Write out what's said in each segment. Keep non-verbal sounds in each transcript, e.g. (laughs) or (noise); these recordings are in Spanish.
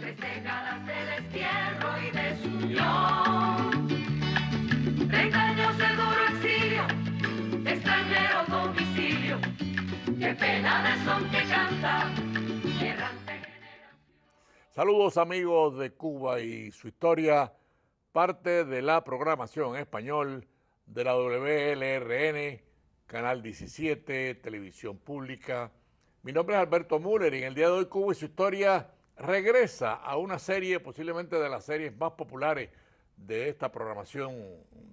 Tres décadas del destierro y de su yo Treinta años de duro exilio, extranjero domicilio. Qué pena de son que canta, Saludos amigos de Cuba y su historia, parte de la programación español de la WLRN, Canal 17, Televisión Pública. Mi nombre es Alberto Müller y en el día de hoy Cuba y su historia regresa a una serie, posiblemente de las series más populares de esta programación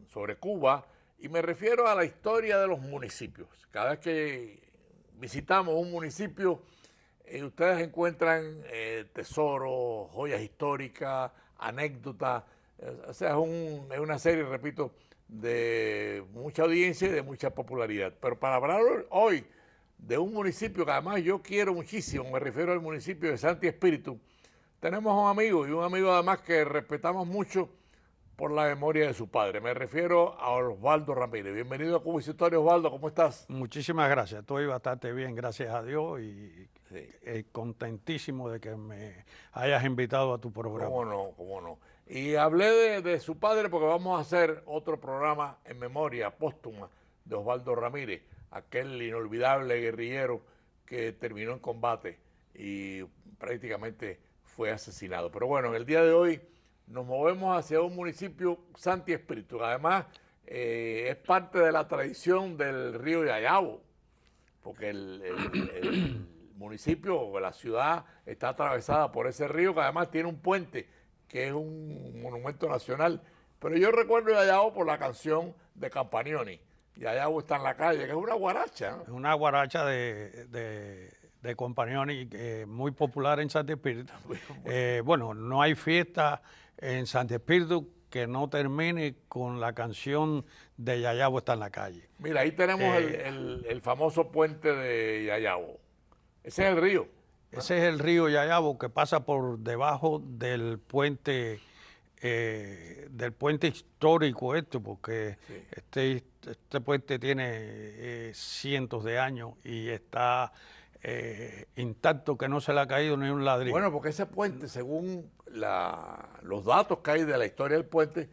sobre Cuba, y me refiero a la historia de los municipios. Cada vez que visitamos un municipio, eh, ustedes encuentran eh, tesoros, joyas históricas, anécdotas, o sea, es, una serie, repito, de mucha audiencia y de mucha popularidad. Pero para hablar hoy de un municipio que además yo quiero muchísimo, me refiero al municipio de Santi Espíritu, tenemos un amigo y un amigo además que respetamos mucho por la memoria de su padre. Me refiero a Osvaldo Ramírez. Bienvenido a Cuba Osvaldo, ¿cómo estás? Muchísimas gracias, estoy bastante bien, gracias a Dios y eh, contentísimo de que me hayas invitado a tu programa. Cómo no, cómo no. Y hablé de su padre porque vamos a hacer otro programa en memoria póstuma de Osvaldo Ramírez aquel inolvidable guerrillero que terminó en combate y prácticamente fue asesinado. Pero bueno, en el día de hoy nos movemos hacia un municipio santi espíritu. Además, eh, es parte de la tradición del río Yayabo, porque el, municipio o la ciudad está atravesada por ese río que además tiene un puente que es un monumento nacional. Pero yo recuerdo Yayabo por la canción de Campanioni. Yayabo está en la calle, que es una guaracha. Es una guaracha de, de, de eh, muy popular en Santi Espíritu. (laughs) Eh, bueno, no hay fiesta en Santi Espíritu que no termine con la canción de Yayabo está en la calle. Mira, ahí tenemos eh, el, famoso puente de Yayabo. Ese es el río. Ese es el río Yayabo que pasa por debajo del puente eh, del puente histórico esto, porque este, este puente tiene eh, cientos de años y está eh, intacto, que no se le ha caído ni un ladrillo. Bueno, porque ese puente, según los datos que hay de la historia del puente,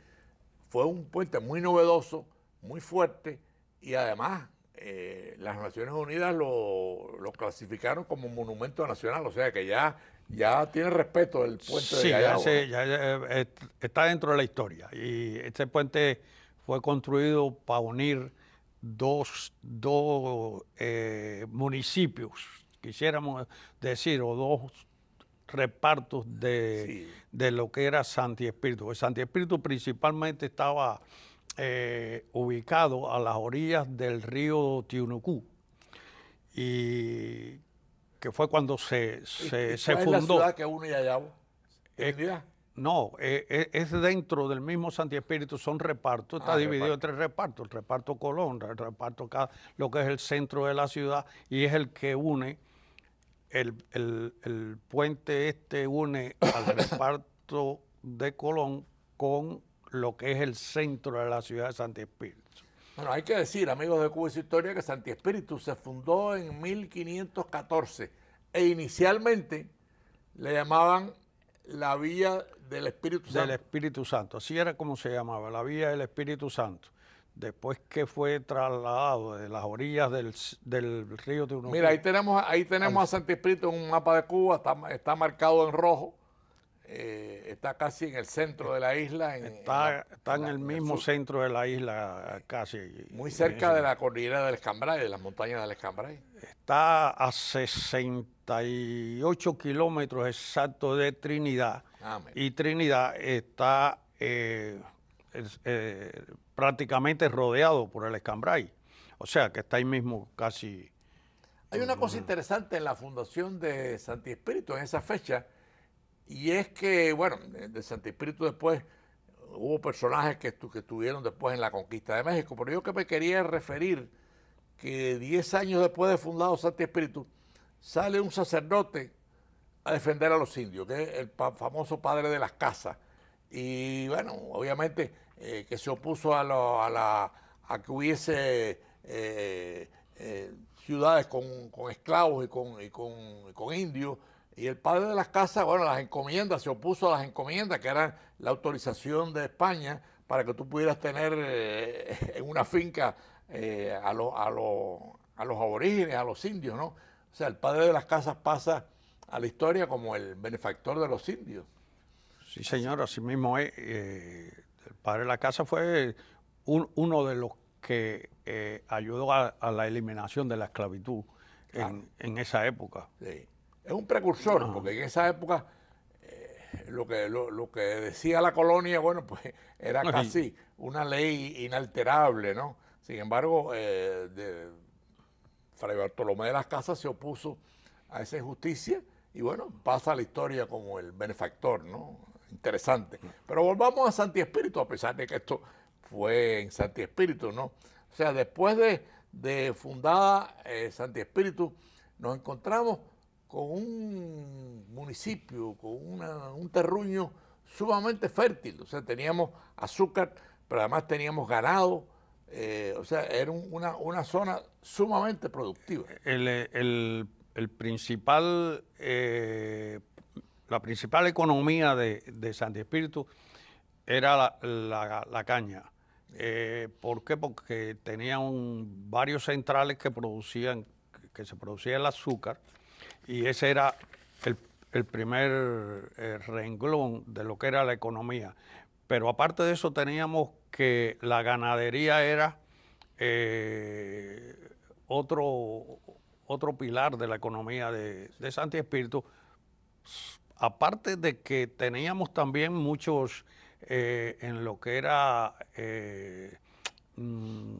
fue un puente muy novedoso, muy fuerte y además eh, las Naciones Unidas lo, clasificaron como monumento nacional, o sea que ya, ya tiene respeto el puente de Gallagua. Sí, ya, ¿eh? Eh, está dentro de la historia. Y este puente fue construido para unir dos, municipios, quisiéramos decir, o dos repartos de, de lo que era Santi Espíritu. Pues Santi Espíritu principalmente estaba eh, ubicado a las orillas del río Tiunucú y que fue cuando se, se, fundó. Es la ciudad que une y no, e, e, es dentro del mismo Santi Espíritu, son repartos, está ah, dividido en tres repartos, el reparto Colón, el reparto acá, lo que es el centro de la ciudad y es el que une, el, el, el puente este une al reparto de Colón con lo que es el centro de la ciudad de Santi Espíritu. Bueno, hay que decir, amigos de Cuba y su Historia, que Santi Espíritu se fundó en 1514 e inicialmente le llamaban la vía del Espíritu Santo. Del Espíritu Santo, así era como se llamaba, la vía del Espíritu Santo. Después que fue trasladado de las orillas del, río de Mira, ahí tenemos, ahí tenemos a Santi Espíritu en un mapa de Cuba, está, está marcado en rojo eh, está casi en el centro de la isla. está, en el mismo centro de la isla, casi. Muy cerca de la cordillera del Escambray, de las montañas del Escambray. Está a 68 kilómetros exactos de Trinidad. Ah, y Trinidad está eh, eh, prácticamente rodeado por el Escambray. O sea, que está ahí mismo casi... Hay una cosa interesante en la fundación de Santi Espíritu en esa fecha y es que, bueno, de Santo Espíritu después hubo personajes que, que estuvieron después en la conquista de México, pero yo que me quería referir que 10 años después de fundado Santo Espíritu, sale un sacerdote a defender a los indios, que es el famoso padre de las casas. Y bueno, obviamente eh, que se opuso a, a, la, a que hubiese eh, eh, ciudades con, esclavos y con, y con indios y el padre de las casas, bueno, las encomiendas, se opuso a las encomiendas, que eran la autorización de España para que tú pudieras tener eh, (laughs) en una finca eh, a, a, a, los aborígenes, a los indios, ¿no? O sea, el padre de las casas pasa a la historia como el benefactor de los indios. Sí, señor, así mismo es. Eh, el padre de las casas fue uno de los que ayudó a, la eliminación de la esclavitud en, esa época. Sí. Es un precursor, porque en esa época eh, lo, que, lo, que decía la colonia, bueno, pues era casi una ley inalterable, ¿no? Sin embargo, eh, Fray Bartolomé de las Casas se opuso a esa injusticia y bueno, pasa la historia como el benefactor, ¿no? Interesante. Pero volvamos a Santi Espíritu, a pesar de que esto fue en Santi Espíritu, ¿no? O sea, después de, fundada eh, Santi Espíritu, nos encontramos con un municipio, con un terruño sumamente fértil. O sea, teníamos azúcar, pero además teníamos ganado. Eh, o sea, era una, zona sumamente productiva. El, principal, eh, la principal economía de, de Santi Espíritu era la, caña. Eh, ¿Por qué? Porque tenían varios centrales que producían, que se producía el azúcar y ese era el, primer eh, renglón de lo que era la economía. Pero aparte de eso teníamos que la ganadería era eh, otro, otro pilar de la economía de, Santi Espíritu. Aparte de que teníamos también muchos eh, en lo que era... Mm,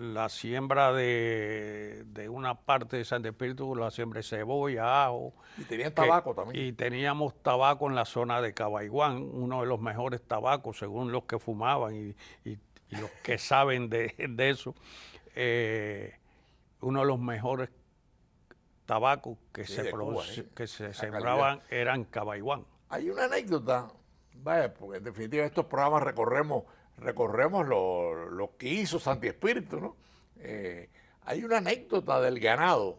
la siembra de, una parte de San Espíritu, la siembra de cebolla, ajo. Y tenían tabaco también. Y teníamos tabaco en la zona de Cabaiguán, uno de los mejores tabacos según los que fumaban y, los que (laughs) saben de, eso. Eh, uno de los mejores tabacos que se, que se sembraban eran Cabaiguán. Hay una anécdota, porque en definitiva estos programas recorremos recorremos lo, que hizo Santi Espíritu, ¿no? Eh, hay una anécdota del ganado.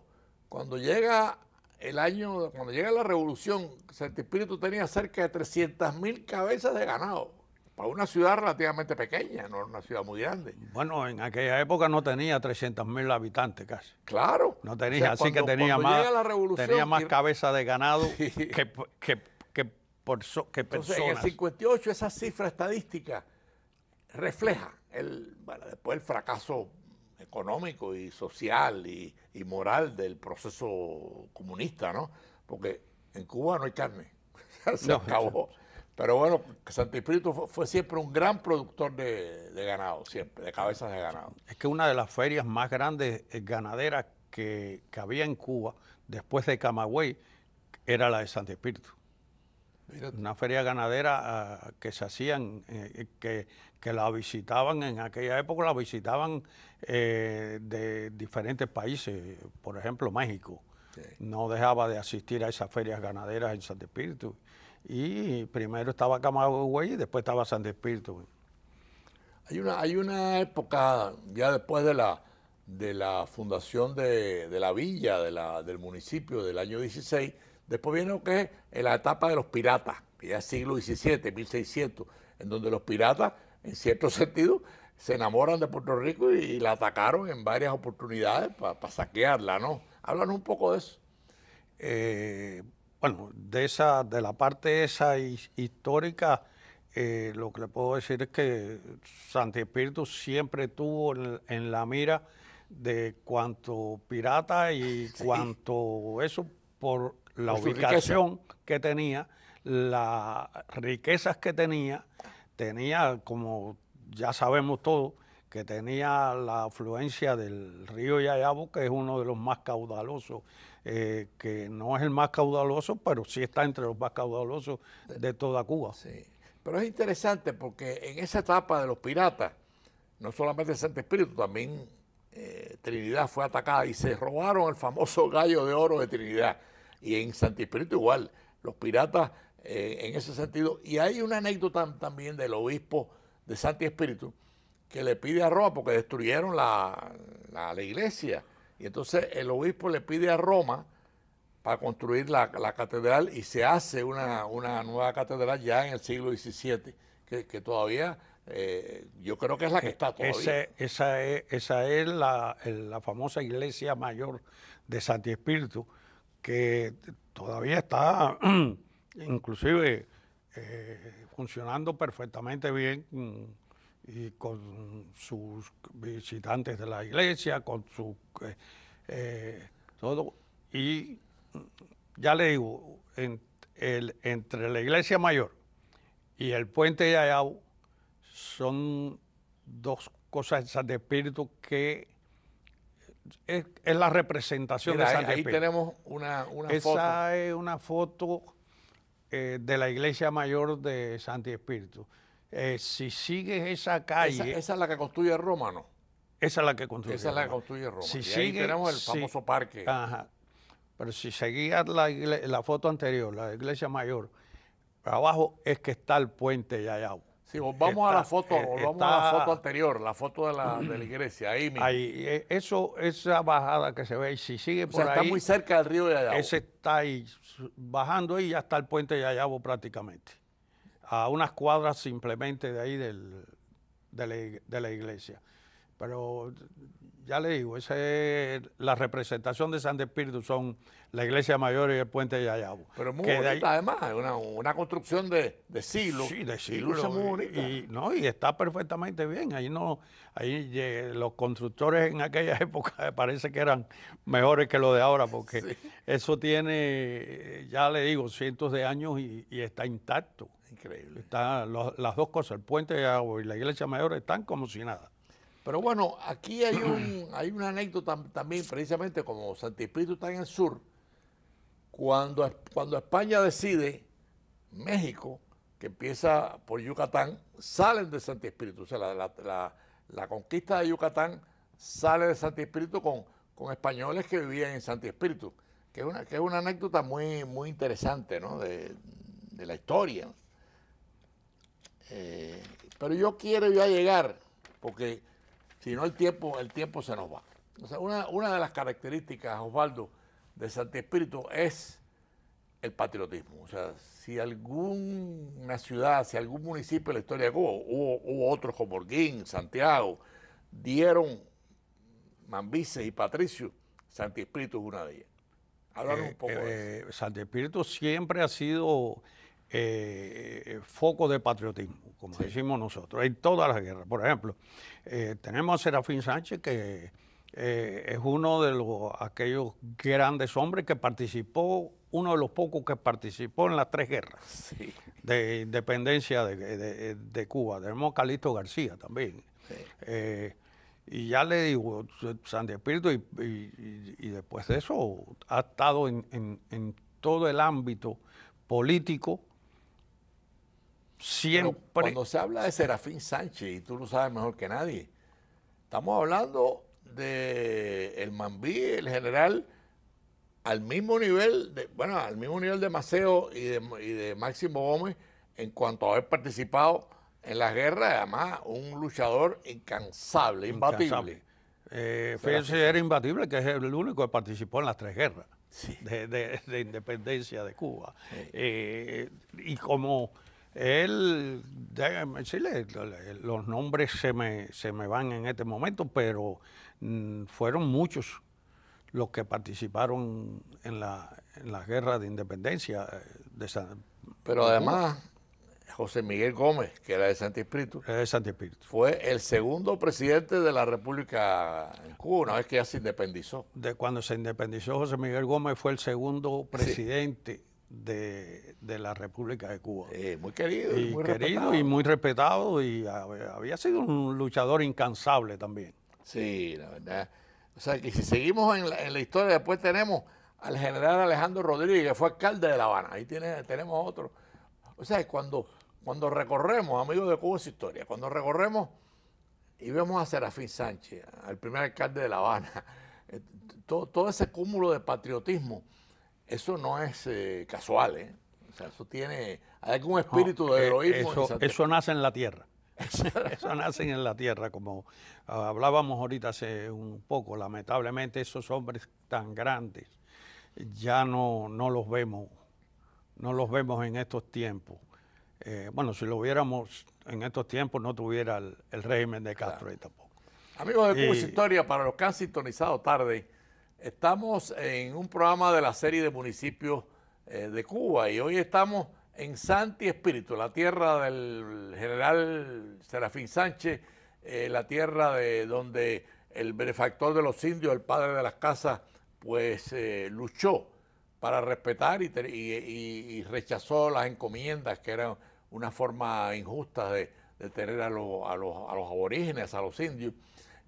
Cuando llega el año, cuando llega la revolución, Santi Espíritu tenía cerca de 300.000 cabezas de ganado. Para una ciudad relativamente pequeña, no era una ciudad muy grande. Bueno, en aquella época no tenía 300.000 habitantes casi. Claro. No tenía, así que tenía más, tenía más de ganado (laughs) que, que, por que Entonces, personas. En el 58 esa cifra estadística refleja el, bueno, después el fracaso económico y social y, moral del proceso comunista, ¿no? Porque en Cuba no hay carne, (laughs) se acabó. Pero bueno, Santo Espíritu fue, siempre un gran productor de, ganado, siempre, de cabezas de ganado. Es que una de las ferias más grandes eh, ganaderas que, que había en Cuba, después de Camagüey, era la de Santo Espíritu. Una feria ganadera ah, que se hacían, eh, que, la visitaban en aquella época, la visitaban eh, de diferentes países, por ejemplo México. No dejaba de asistir a esas ferias ganaderas en Santo Espíritu. Y primero estaba Camagüey y después estaba Santo Espíritu. Hay una, época, ya después de la, de fundación de, la villa, de del municipio del año 16, Después viene lo que es en eh, la etapa de los piratas, ya siglo XVII, 1600, en donde los piratas, en cierto (laughs) sentido, se enamoran de Puerto Rico y, la atacaron en varias oportunidades para saquearla, ¿no? Háblanos un poco de eso. Eh, bueno, de esa, de la parte esa histórica, eh, lo que le puedo decir es que Santi Espíritu siempre tuvo en, la mira de cuanto pirata y cuanto eso por la ubicación que tenía, las riquezas que tenía, tenía, como ya sabemos todos, que tenía la afluencia del río Yayabo, que es uno de los más caudalosos, eh, que no es el más caudaloso, pero sí está entre los más caudalosos de toda Cuba. Sí. Pero es interesante porque en esa etapa de los piratas, no solamente Santo Espíritu, también eh, Trinidad fue atacada y se robaron el famoso gallo de oro de Trinidad. Y en Santi Espíritu igual, los piratas eh, en ese sentido. Y hay una anécdota también del obispo de Santi Espíritu que le pide a Roma, porque destruyeron la, iglesia. Y entonces el obispo le pide a Roma para construir la, catedral y se hace una, nueva catedral ya en el siglo XVII, que, todavía eh, yo creo que es la que e está todavía. E, esa es, la, famosa iglesia mayor de Santi Espíritu, que todavía está (clears throat) inclusive eh, funcionando perfectamente bien mm, y con sus visitantes de la iglesia, con su eh, eh, todo. Y mm, ya le digo, entre la iglesia mayor y el puente de Ayau son dos cosas de espíritu que es, la representación de ahí, ahí tenemos una, una foto. Esa es una foto eh, de la iglesia mayor de Santi Espíritu. Eh, si sigues esa calle. Esa, es la que construye Roma, ¿no? Esa es la que construye Esa es la que construye Roma. Si y ahí tenemos el famoso parque. Pero si seguías la, foto anterior, la iglesia mayor, abajo es que está el puente de allá. Sí, vamos a la foto, eh, vamos a la foto anterior, la foto de la, de la iglesia, ahí mismo. Ahí, eh, eso, esa bajada que se ve, si sigue o por sea, ahí. está muy cerca del río de Ese está ahí, bajando y ya está el puente de Ayabo prácticamente. A unas cuadras simplemente de ahí del, de, la, de la iglesia. Pero ya le digo, es la representación de San Espíritu son la iglesia mayor y el puente de Yayabo. Pero muy bonita además, una, una construcción de, siglos. Sí, de siglos. y, no, y está perfectamente bien. Ahí no, ahí los constructores en aquella (laughs) época me parece que eran mejores que los de ahora, porque eso tiene, ya le digo, cientos de años y, está intacto. Increíble. las dos cosas, el puente de Yayabo y la iglesia mayor están como si nada. Pero bueno, aquí hay, un, hay una anécdota también, precisamente como Santi Espíritu está en el sur, cuando, cuando España decide, México, que empieza por Yucatán, salen de Santi Espíritu. O sea, la, conquista de Yucatán sale de Santi Espíritu con, españoles que vivían en Santi Espíritu, que es una, que una anécdota muy, muy interesante ¿no? de, la historia. Eh, pero yo quiero ya llegar, porque si no, el tiempo, el tiempo se nos va. una, de las características, Osvaldo, de Santi Espíritu es el patriotismo. O sea, si alguna ciudad, si algún municipio en la historia de Cuba, hubo, otros como Orguín, Santiago, dieron Mambises y Patricio, Santi Espíritu es una de ellas. Háblanos eh, un poco de eh, eso. Eh, Santi Espíritu siempre ha sido eh, foco de patriotismo, como decimos nosotros, en todas las guerras. Por ejemplo, eh, tenemos a Serafín Sánchez, que eh, es uno de los, aquellos grandes hombres que participó, uno de los pocos que participó en las tres guerras de independencia de, Cuba. Tenemos a Calixto García también. y ya le digo, Santi Espíritu, y, después de eso ha estado en todo el ámbito político, Siempre. cuando se habla de Serafín Sánchez, y tú lo sabes mejor que nadie, estamos hablando de el Mambí, el general, al mismo nivel, de, bueno, al mismo nivel de Maceo y de, Máximo Gómez en cuanto a haber participado en la guerra, además un luchador incansable, imbatible. Eh, fíjense, era imbatible, que es el único que participó en las tres guerras de, independencia de Cuba. Eh, y como él, déjame decirle, los nombres se me, se me van en este momento, pero mm, fueron muchos los que participaron en la, en la guerra de independencia. Eh, de pero además, José Miguel Gómez, que era de Santi Espíritu, fue el segundo presidente de la República en Cuba, una vez que ya se independizó. De cuando se independizó José Miguel Gómez fue el segundo presidente de, la República de Cuba. muy querido. Y muy querido respetado. y muy respetado y había, sido un luchador incansable también. Sí, la verdad. O sea, que si seguimos en la, historia, después tenemos al general Alejandro Rodríguez, que fue alcalde de La Habana. Ahí tenemos otro. O sea, cuando, cuando recorremos, amigos de Cuba es historia, cuando recorremos y vemos a Serafín Sánchez, al primer alcalde de La Habana, (laughs) eh, todo ese cúmulo de patriotismo eso no es eh, casual, ¿eh? O sea, eso tiene. Hay algún espíritu de eh, heroísmo. (laughs) Eso, nace en la tierra. eso nace en la tierra, como ah, hablábamos ahorita hace un poco. Lamentablemente, esos hombres tan grandes ya no, los vemos. No los vemos en estos tiempos. Eh, bueno, si lo viéramos en estos tiempos, no tuviera el, régimen de Castro ahí tampoco. Amigos de Cuba Historia, para los que han sintonizado tarde, Estamos en un programa de la serie de municipios eh, de Cuba y hoy estamos en Santi Espíritu, la tierra del general Serafín Sánchez, eh, la tierra de donde el benefactor de los indios, el padre de las casas, pues eh, luchó para respetar y, rechazó las encomiendas, que eran una forma injusta de, de tener a los, a, los, a los aborígenes, a los indios.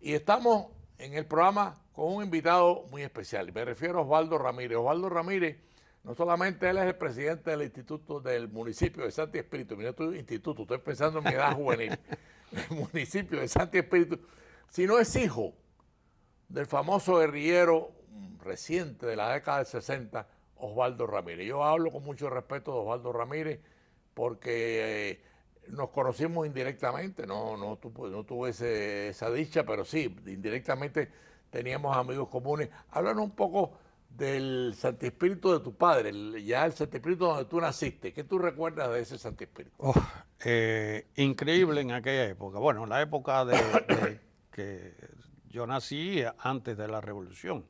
Y estamos en el programa con un invitado muy especial. Me refiero a Osvaldo Ramírez. Osvaldo Ramírez, no solamente él es el presidente del instituto del municipio de Santi Espíritu, mira instituto, estoy pensando en mi edad juvenil, (laughs) el municipio de Santi Espíritu, sino es hijo del famoso guerrillero reciente de la década del 60, Osvaldo Ramírez. Yo hablo con mucho respeto de Osvaldo Ramírez porque... Eh, nos conocimos indirectamente, no, no, tuve, no tuve esa dicha, pero sí, indirectamente teníamos amigos comunes. Háblanos un poco del Santo Espíritu de tu padre, ya el Santo Espíritu donde tú naciste. ¿Qué tú recuerdas de ese Santo Espíritu? Oh, eh, increíble en aquella época. Bueno, la época de, que yo nací antes de la revolución.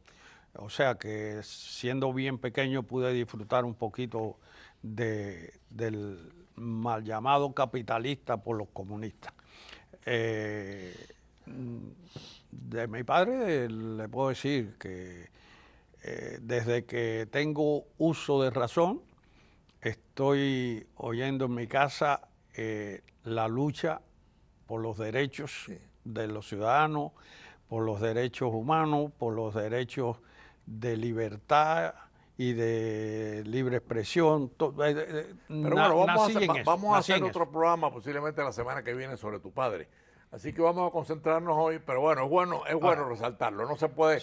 O sea que siendo bien pequeño pude disfrutar un poquito de, del mal llamado capitalista por los comunistas. Eh, de mi padre le puedo decir que eh, desde que tengo uso de razón, estoy oyendo en mi casa eh, la lucha por los derechos de los ciudadanos, por los derechos humanos, por los derechos de libertad y de libre expresión. Eh, eh, eh, pero bueno, vamos a hacer, otro programa posiblemente la semana que viene sobre tu padre. Así que vamos a concentrarnos hoy, pero bueno, es bueno, es bueno ah. resaltarlo. No se puede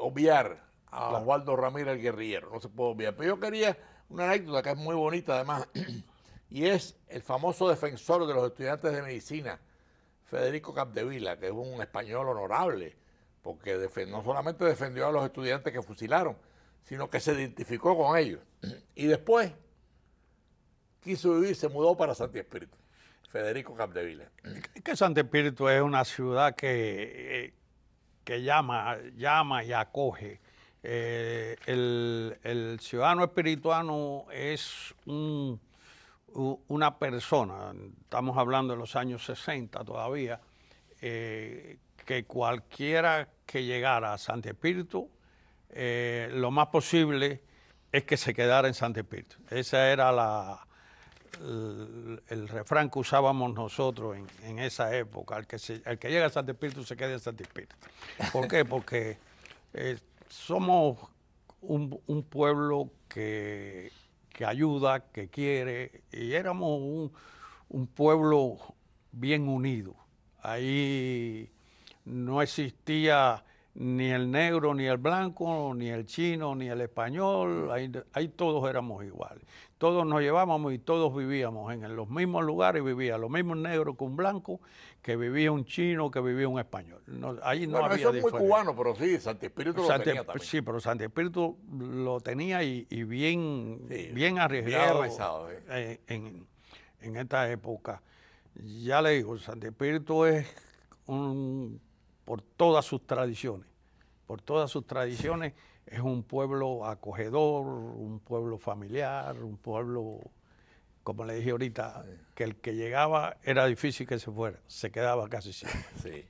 obviar a Waldo Ramírez el guerrillero, no se puede obviar. Pero yo quería una anécdota que es muy bonita además, (clears throat) y es el famoso defensor de los estudiantes de medicina, Federico Capdevila, que es un español honorable, porque no solamente defendió a los estudiantes que fusilaron, sino que se identificó con ellos. Y después quiso vivir, se mudó para Santi Espíritu, Federico Capdevila. Es que Santi Espíritu es una ciudad que, eh, que llama, llama y acoge. Eh, el, ciudadano espirituano es una persona, estamos hablando de los años 60 todavía, eh, que cualquiera que llegara a Santi Espíritu eh, lo más posible es que se quedara en San Espíritu. Ese era la, el, refrán que usábamos nosotros en, esa época. El que, el que llega a San Espíritu se queda en San Espíritu. ¿Por qué? Porque eh, somos un, pueblo que, ayuda, que quiere, y éramos un pueblo bien unido. Ahí no existía ni el negro, ni el blanco, ni el chino, ni el español, ahí, todos éramos iguales. Todos nos llevábamos y todos vivíamos en los mismos lugares, vivía lo mismo negro que un blanco, que vivía un chino, que vivía un español. No, ahí no bueno, eso es muy cubano, pero sí, Santi Espíritu lo tenía Sí, pero Santi Espíritu lo tenía y, bien, bien arriesgado eh, en, en esta época. Ya le digo, Santi Espíritu es un por todas sus tradiciones. Por todas sus tradiciones es un pueblo acogedor, un pueblo familiar, un pueblo, como le dije ahorita, que el que llegaba era difícil que se fuera, se quedaba casi siempre. (laughs) Sí.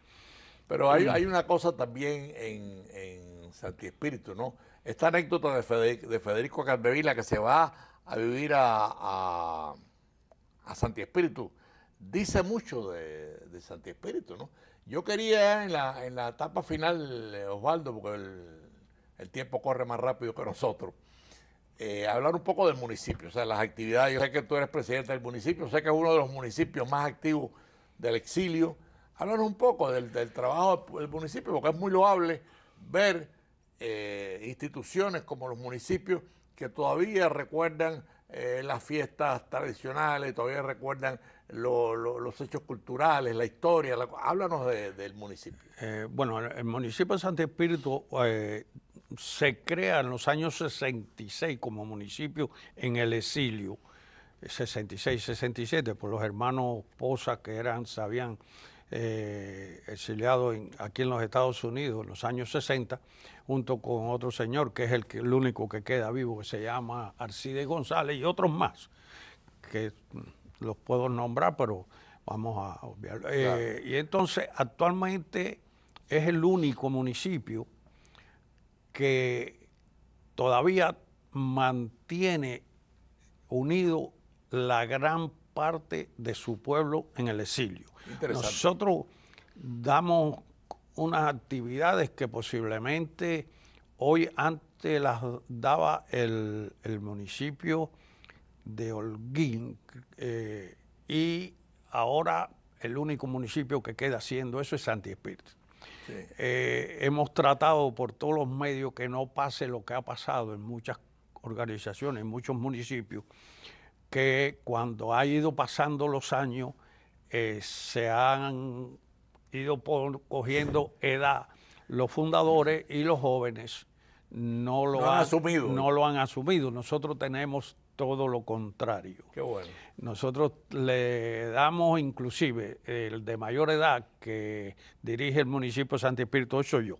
Pero mm. hay, una cosa también en, Santi Espíritu, ¿no? Esta anécdota de Federico, de que se va a vivir a, Santi Espíritu, dice mucho de, de Santi Espíritu, ¿no? Yo quería en la, en la etapa final, eh, Osvaldo, porque el, tiempo corre más rápido que nosotros, eh, hablar un poco del municipio, o sea, las actividades. Yo sé que tú eres presidente del municipio, sé que es uno de los municipios más activos del exilio. Hablar un poco del, trabajo del municipio, porque es muy loable ver eh, instituciones como los municipios que todavía recuerdan las fiestas tradicionales, todavía recuerdan los hechos culturales, la historia. háblanos del municipio. Eh, bueno, el municipio de Santo Espíritu eh, se crea en los años 66 como municipio en el exilio, 66-67, por los hermanos Poza que eran, sabían, eh, exiliado en, aquí en los Estados Unidos en los años 60, junto con otro señor que es el, el único que queda vivo, que se llama Arcide González y otros más, que los puedo nombrar, pero vamos a obviarlo. Eh, y entonces, actualmente es el único municipio que todavía mantiene unido la gran parte de su pueblo en el exilio. Nosotros damos unas actividades que posiblemente hoy antes las daba el, el municipio de Holguín eh, y ahora el único municipio que queda haciendo eso es Santi Espíritu. Eh, hemos tratado por todos los medios que no pase lo que ha pasado en muchas organizaciones, en muchos municipios, que cuando ha ido pasando los años eh, se han ido cogiendo edad los fundadores y los jóvenes no lo, asumido. no lo han asumido. Nosotros tenemos todo lo contrario. Qué Nosotros le damos inclusive el de mayor edad que dirige el municipio de Santo Espíritu, soy yo.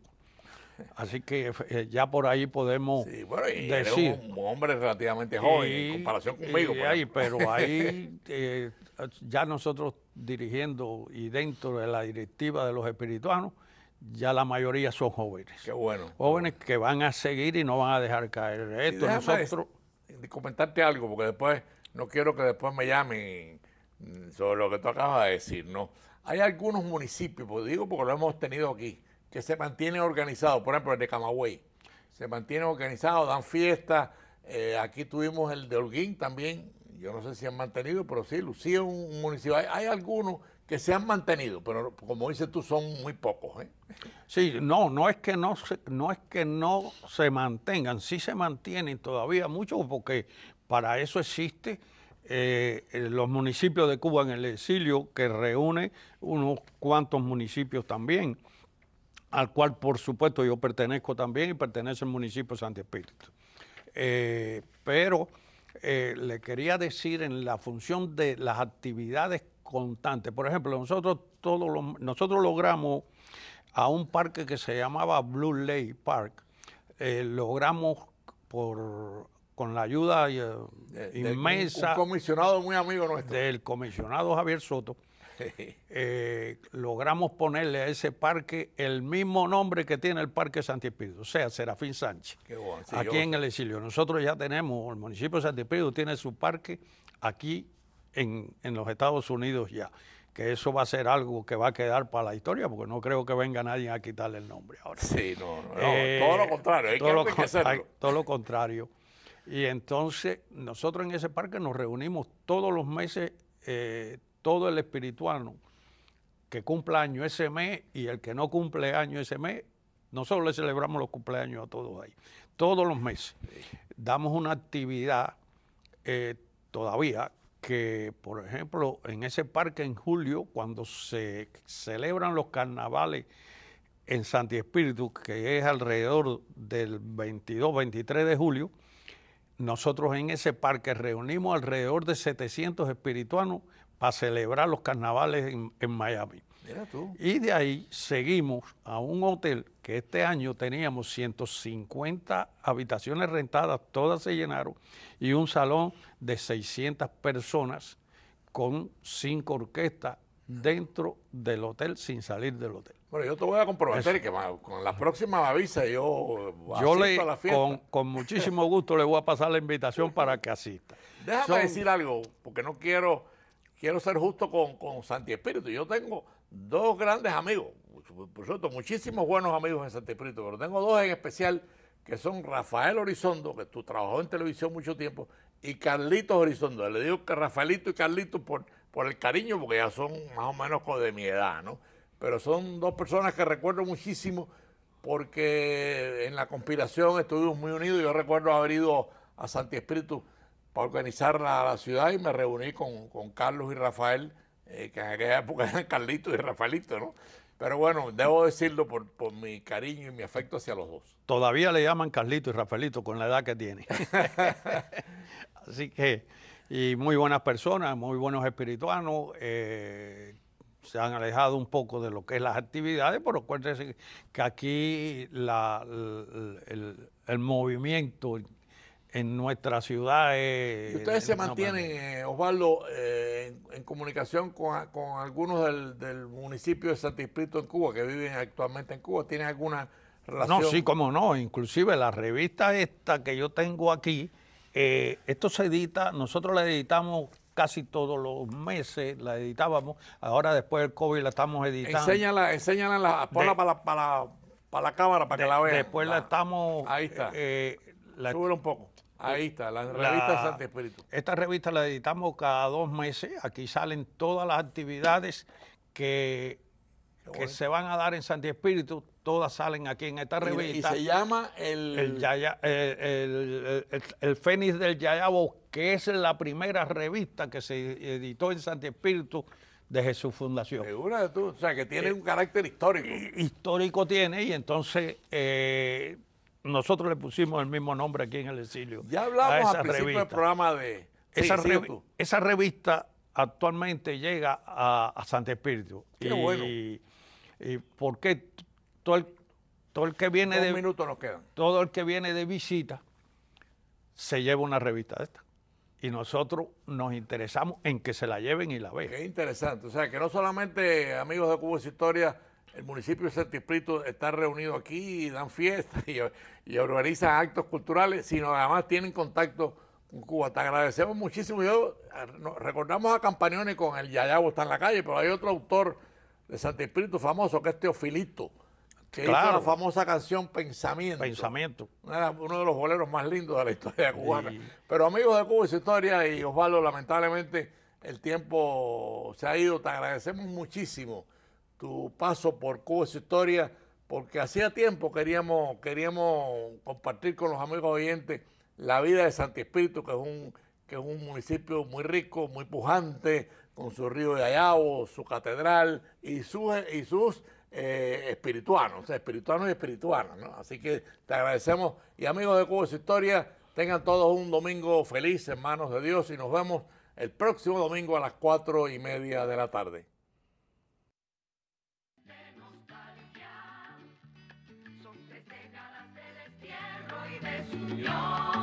Así que eh, ya por ahí podemos decir. un hombre relativamente joven en comparación conmigo. pero ahí (laughs) eh, ya nosotros dirigiendo y dentro de la directiva de los espirituanos, ya la mayoría son jóvenes. Qué bueno. Jóvenes que van a seguir y no van a dejar caer. Esto nosotros de comentarte algo, porque después no quiero que después me llamen sobre lo que tú acabas de decir, ¿no? Hay algunos municipios, pues, digo porque lo hemos tenido aquí, que se mantienen organizados, por ejemplo el de Camagüey, se mantienen organizados, dan fiestas, eh, aquí tuvimos el de Holguín también, yo no sé si han mantenido, pero sí, Lucía un, un municipio, hay algunos que se han mantenido, pero como dices tú, son muy pocos. ¿eh? Sí, no, no es, que no, se, no es que no se mantengan, sí se mantienen todavía muchos porque para eso existe eh, los municipios de Cuba en el exilio, que reúne unos cuantos municipios también, al cual por supuesto yo pertenezco también y pertenece el municipio de Espíritu. Eh, pero eh, le quería decir en la función de las actividades constante. Por ejemplo, nosotros, todos nosotros logramos a un parque que se llamaba Blue Lake Park, eh, logramos por con la ayuda eh, inmensa... Del, comisionado muy amigo nuestro. comisionado Javier Soto, (laughs) eh, logramos ponerle a ese parque el mismo nombre que tiene el Parque Santi Espíritu, o sea, Serafín Sánchez, aquí en el exilio. Nosotros ya tenemos, el municipio de Espíritu tiene su parque aquí en, en los Estados Unidos ya que eso va a ser algo que va a quedar para la historia, porque no creo que venga nadie a quitarle el nombre ahora. Sí, no, no, eh, todo lo contrario, hay todo, que, lo todo lo contrario. Y entonces nosotros en ese parque nos reunimos todos los meses, eh, todo el espiritual que cumple año ese mes y el que no cumple año ese mes, nosotros le celebramos los cumpleaños a todos ahí, todos los meses. Damos una actividad eh, todavía que, por ejemplo, en ese parque en julio, cuando se celebran los carnavales en Santi Espíritu, que es alrededor del 22-23 de julio, nosotros en ese parque reunimos alrededor de 700 espirituanos para celebrar los carnavales en, en Miami. Y de ahí seguimos a un hotel que este año teníamos 150 habitaciones rentadas, todas se llenaron, y un salón de 600 personas con cinco orquestas mm. dentro del hotel sin salir del hotel. Bueno, yo te voy a comprometer que con la próxima avisa yo yo le, Con, muchísimo (laughs) gusto le voy a pasar la invitación para que asista. Déjame decir algo, porque no quiero, quiero ser justo con, con Santi Espíritu. Yo tengo dos grandes amigos, por supuesto, muchísimos buenos amigos en Santi Espíritu, pero tengo dos en especial que son Rafael Horizondo, que tú trabajó en televisión mucho tiempo, y Carlitos Horizondo. Le digo que Rafaelito y Carlitos por, por el cariño, porque ya son más o menos de mi edad, ¿no? Pero son dos personas que recuerdo muchísimo porque en la conspiración estuvimos muy unidos. Yo recuerdo haber ido a Santi Espíritu para organizar la, la ciudad y me reuní con, con Carlos y Rafael eh, que en aquella época (laughs) eran y Rafaelito, ¿no? Pero bueno, debo decirlo por, por, mi cariño y mi afecto hacia los dos. Todavía le llaman Carlito y Rafaelito con la edad que tiene. (laughs) Así que, y muy buenas personas, muy buenos espirituanos. Eh, se han alejado un poco de lo que es las actividades, pero acuérdense que aquí la, el, el movimiento, en nuestra ciudad. ustedes se mantienen, eh, Osvaldo, eh, en, comunicación con, algunos del, municipio de Espíritu en Cuba, que viven actualmente en Cuba? ¿Tienen alguna relación? No, sí, cómo no. Inclusive la revista esta que yo tengo aquí, eh, esto se edita, nosotros la editamos casi todos los meses la editábamos, ahora después del COVID la estamos editando. Enséñala, enséñala, la, ponla para, la, para, la cámara para que la vean. Después la, ah, estamos... Ahí está. la, Súbelo un poco. Ahí eh, está, la revista de Santi Espíritu. Esta revista la editamos cada dos meses. Aquí salen todas las actividades que, se van a dar en Santi Espíritu. Todas salen aquí en esta revista. Y, se llama el... El, Fénix del Yayabo, que es la primera revista que se editó en Santi Espíritu desde su fundación. Segura de tú, o sea, que tiene eh, un carácter histórico. Eh, histórico tiene, y entonces eh, nosotros le pusimos el mismo nombre aquí en el exilio. Ya hablamos a principio del programa de... Esa, esa revista actualmente llega a, a Santo Espíritu. Qué bueno. Y porque todo el, todo el que viene de... nos quedan. Todo el que viene de visita se lleva una revista de esta. Y nosotros nos interesamos en que se la lleven y la vean. Qué interesante. O sea, que no solamente amigos de Cuba Historia el municipio de Espíritu está reunido aquí y dan fiestas y, y organizan actos culturales, sino además tienen contacto con Cuba. Te agradecemos muchísimo. Ah, recordamos a Campañones con el Yayabo está en la calle, pero hay otro autor de Santo Espíritu famoso que es Teofilito, que hizo la famosa canción Pensamiento. Pensamiento. Uno de los boleros más lindos de la historia cubana. Pero amigos de Cuba y su historia, y Osvaldo, lamentablemente el tiempo se ha ido. Te agradecemos muchísimo tu paso por Cuba de historia, porque hacía tiempo queríamos, queríamos compartir con los amigos oyentes la vida de Santi Espíritu, que es un, un municipio muy rico, muy pujante, con su río de Ayabo, su catedral y sus, y sus eh, espirituanos, o espirituanos y espirituanas. Así que te agradecemos y amigos de Cuba de historia, tengan todos un domingo feliz en manos de Dios y nos vemos el próximo domingo a las cuatro y media de la tarde. Lord.